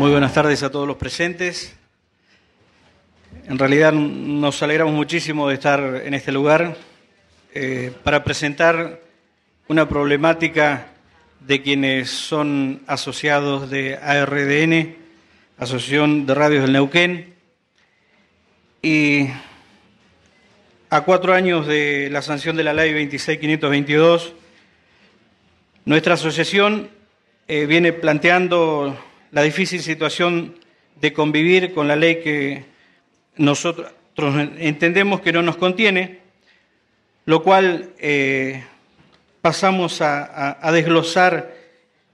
Muy buenas tardes a todos los presentes. En realidad nos alegramos muchísimo de estar en este lugar eh, para presentar una problemática de quienes son asociados de ARDN, Asociación de Radios del Neuquén, y a cuatro años de la sanción de la ley 26522, nuestra asociación eh, viene planteando la difícil situación de convivir con la ley que nosotros entendemos que no nos contiene, lo cual eh, pasamos a, desglosar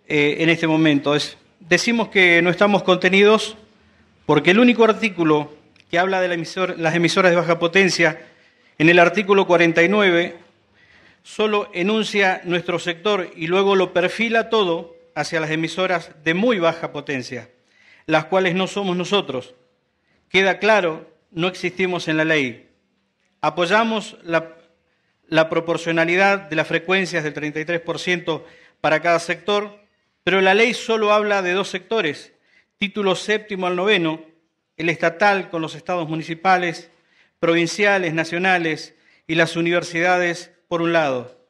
eh, en este momento. decimos que no estamos contenidos porque el único artículo que habla de las emisoras de baja potencia, en el artículo 49, solo enuncia nuestro sector y luego lo perfila todo hacia las emisoras de muy baja potencia, las cuales no somos nosotros. Queda claro, no existimos en la ley. Apoyamos la, proporcionalidad de las frecuencias del 33% para cada sector, pero la ley solo habla de dos sectores, título séptimo al noveno, el estatal con los estados municipales, provinciales, nacionales y las universidades por un lado,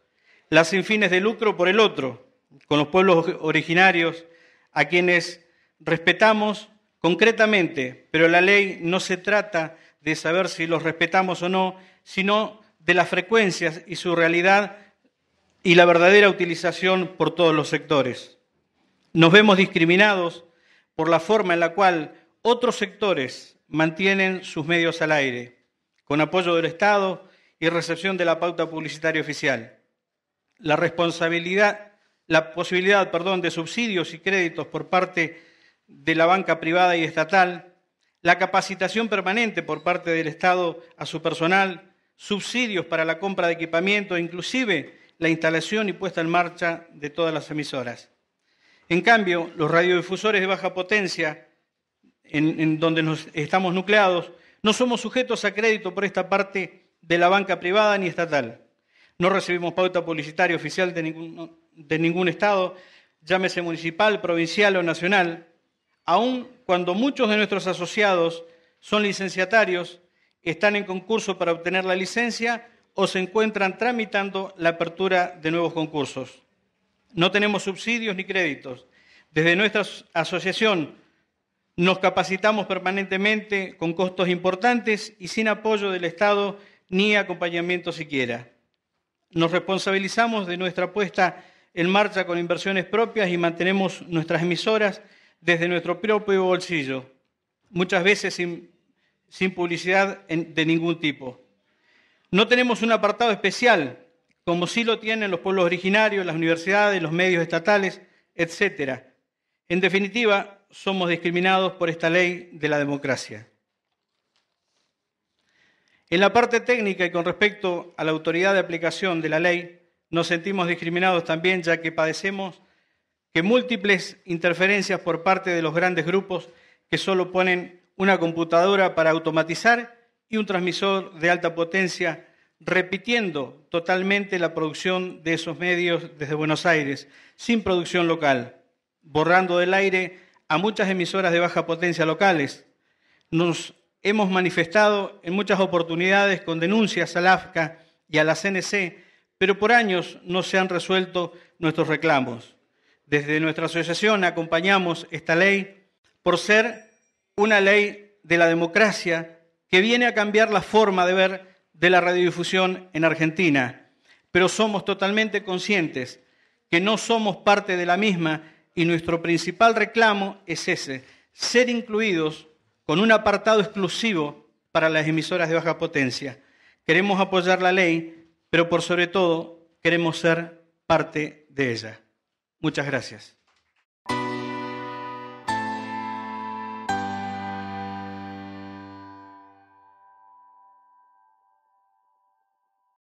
las sin fines de lucro por el otro, con los pueblos originarios, a quienes respetamos concretamente, pero la ley no se trata de saber si los respetamos o no, sino de las frecuencias y su realidad y la verdadera utilización por todos los sectores. Nos vemos discriminados por la forma en la cual otros sectores mantienen sus medios al aire, con apoyo del Estado y recepción de la pauta publicitaria oficial. La responsabilidad la posibilidad perdón, de subsidios y créditos por parte de la banca privada y estatal, la capacitación permanente por parte del Estado a su personal, subsidios para la compra de equipamiento, inclusive la instalación y puesta en marcha de todas las emisoras. En cambio, los radiodifusores de baja potencia, en, donde nos estamos nucleados, no somos sujetos a crédito por esta parte de la banca privada ni estatal. No recibimos pauta publicitaria oficial de ningún de ningún Estado, llámese municipal, provincial o nacional, aun cuando muchos de nuestros asociados son licenciatarios, están en concurso para obtener la licencia o se encuentran tramitando la apertura de nuevos concursos. No tenemos subsidios ni créditos. Desde nuestra asociación nos capacitamos permanentemente con costos importantes y sin apoyo del Estado ni acompañamiento siquiera. Nos responsabilizamos de nuestra apuesta en marcha con inversiones propias y mantenemos nuestras emisoras desde nuestro propio bolsillo, muchas veces sin, publicidad de ningún tipo. No tenemos un apartado especial, como sí lo tienen los pueblos originarios, las universidades, los medios estatales, etc. En definitiva, somos discriminados por esta ley de la democracia. En la parte técnica y con respecto a la autoridad de aplicación de la ley, nos sentimos discriminados también, ya que padecemos que múltiples interferencias por parte de los grandes grupos que solo ponen una computadora para automatizar y un transmisor de alta potencia, repitiendo totalmente la producción de esos medios desde Buenos Aires, sin producción local, borrando del aire a muchas emisoras de baja potencia locales. Nos hemos manifestado en muchas oportunidades con denuncias al AFCA y a la CNC pero por años no se han resuelto nuestros reclamos. Desde nuestra asociación acompañamos esta ley por ser una ley de la democracia que viene a cambiar la forma de ver de la radiodifusión en Argentina, pero somos totalmente conscientes que no somos parte de la misma y nuestro principal reclamo es ese, ser incluidos con un apartado exclusivo para las emisoras de baja potencia. Queremos apoyar la ley pero por sobre todo queremos ser parte de ella. Muchas gracias.